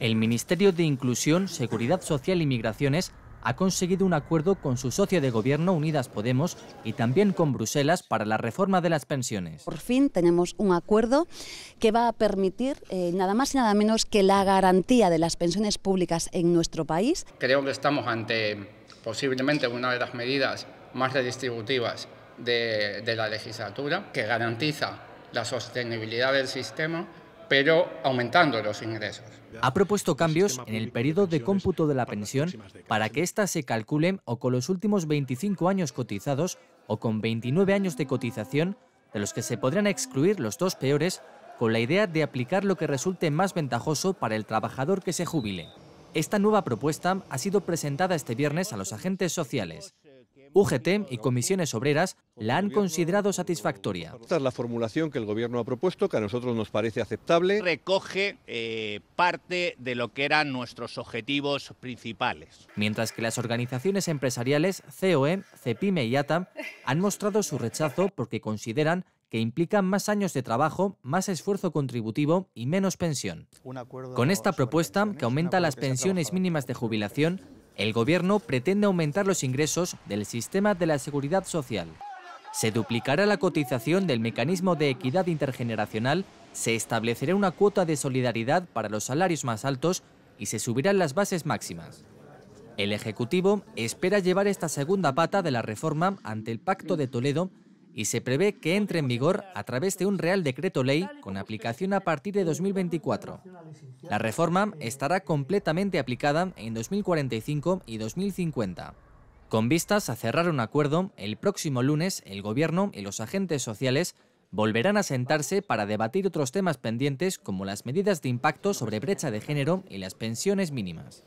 El Ministerio de Inclusión, Seguridad Social y Migraciones ha conseguido un acuerdo con su socio de gobierno Unidas Podemos y también con Bruselas para la reforma de las pensiones. Por fin tenemos un acuerdo que va a permitir eh, nada más y nada menos que la garantía de las pensiones públicas en nuestro país. Creo que estamos ante posiblemente una de las medidas más redistributivas de la legislatura que garantiza la sostenibilidad del sistema pero aumentando los ingresos. Ha propuesto pues cambios en el periodo de cómputo de la pensión para que ésta se calcule o con los últimos 25 años cotizados o con 29 años de cotización, de los que se podrían excluir los dos peores, con la idea de aplicar lo que resulte más ventajoso para el trabajador que se jubile. Esta nueva propuesta ha sido presentada este viernes a los agentes sociales. UGT y comisiones obreras la han considerado satisfactoria. Esta es la formulación que el Gobierno ha propuesto, que a nosotros nos parece aceptable. Recoge eh, parte de lo que eran nuestros objetivos principales. Mientras que las organizaciones empresariales COE, CEPIME y ATAM han mostrado su rechazo porque consideran que implican más años de trabajo, más esfuerzo contributivo y menos pensión. Con esta propuesta, que aumenta las pensiones mínimas de jubilación, el Gobierno pretende aumentar los ingresos del sistema de la seguridad social. Se duplicará la cotización del mecanismo de equidad intergeneracional, se establecerá una cuota de solidaridad para los salarios más altos y se subirán las bases máximas. El Ejecutivo espera llevar esta segunda pata de la reforma ante el Pacto de Toledo y se prevé que entre en vigor a través de un Real Decreto Ley con aplicación a partir de 2024. La reforma estará completamente aplicada en 2045 y 2050. Con vistas a cerrar un acuerdo, el próximo lunes el Gobierno y los agentes sociales volverán a sentarse para debatir otros temas pendientes como las medidas de impacto sobre brecha de género y las pensiones mínimas.